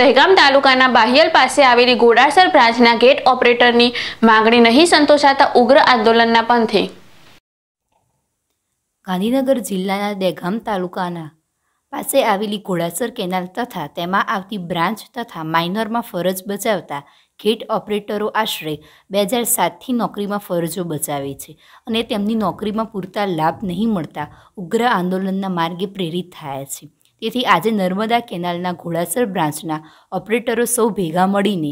દહેગામ તાલુકાના બાહિયલ પાસે આવેલી ઘોડાસર બ્રાન્ચના ગેટ ઓપરેટરની માંગણી નહીં સંતોષાતા ઉગ્ર આંદોલનના પંથે ગાંધીનગર જિલ્લાના દહેગામ તાલુકાના પાસે આવેલી ઘોડાસર કેનાલ તથા તેમાં આવતી બ્રાન્ચ તથા માઇનરમાં ફરજ બજાવતા ગેટ ઓપરેટરો આશરે બે હજાર સાતથી નોકરીમાં ફરજો બજાવે છે અને તેમની નોકરીમાં પૂરતા લાભ નહીં મળતા ઉગ્ર આંદોલનના માર્ગે પ્રેરિત થયા છે તેથી આજે નર્મદા કેનાલના ઘોડાસર બ્રાન્ચના ઓપરેટરો સૌ ભેગા મળીને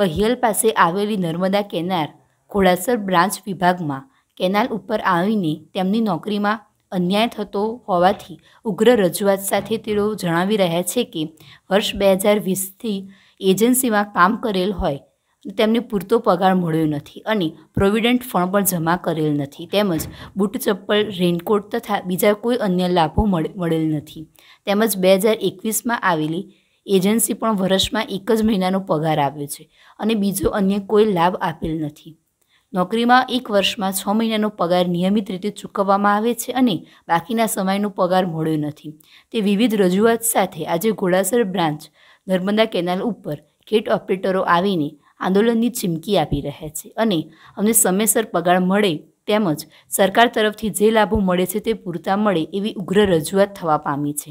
વહિયલ પાસે આવેલી નર્મદા કેનાલ ઘોડાસર બ્રાન્ચ વિભાગમાં કેનાલ ઉપર આવીને તેમની નોકરીમાં અન્યાય થતો હોવાથી ઉગ્ર રજૂઆત સાથે તેઓ જણાવી રહ્યા છે કે વર્ષ બે હજાર વીસથી એજન્સીમાં કામ કરેલ હોય તેમને પૂરતો પગાર મળ્યો નથી અને પ્રોવિડન્ટ ફંડ પણ જમા કરેલ નથી તેમજ બૂટ ચપ્પલ રેનકોટ તથા બીજા કોઈ અન્ય લાભો મળેલ નથી તેમજ બે હજાર એકવીસમાં આવેલી એજન્સી પણ વર્ષમાં એક જ મહિનાનો પગાર આવ્યો છે અને બીજો અન્ય કોઈ લાભ આપેલ નથી નોકરીમાં એક વર્ષમાં છ મહિનાનો પગાર નિયમિત રીતે ચૂકવવામાં આવે છે અને બાકીના સમયનો પગાર મળ્યો નથી તે વિવિધ રજૂઆત સાથે આજે ઘોડાસર બ્રાન્ચ નર્મદા કેનાલ ઉપર ગેટ ઓપરેટરો આવીને આંદોલનની ચીમકી આપી રહ્યા છે અને અમને સમયસર પગાર મળે તેમજ સરકાર તરફથી જે લાભો મળે છે તે પૂરતા મળે એવી ઉગ્ર રજૂઆત થવા પામી છે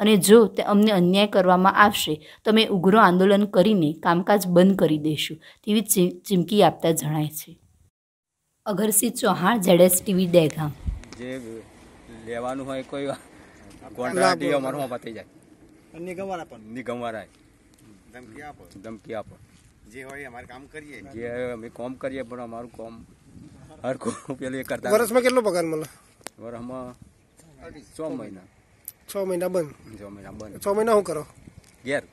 અને જો તે અમને અન્યાય કરવામાં આવશે તો અમે ઉગ્ર આંદોલન કરીને કામકાજ બંધ કરી દઈશું તેવી ચીમકી આપતા જણાય છે અગરસિંહ ચૌહાણ જેડેસ ટીવી દહેગામ જે લેવાનું હોય કોઈ કોન્ટ્રાક્ટ અમારમાં પતી જાય નિગમવાળા પણ નિગમવાળા ધમકી આપો ધમકી આપો જે હોય અમારે કામ કરીએ જે અમે કોમ કરીએ પણ અમારું કોમ હરખું પેલું એ કરતા વર્ષમાં કેટલો પગાર મળે વર્ષમાં છ મહિના છ મહિના બંધ છ મહિના બંધ છ મહિના હું કરો ગેર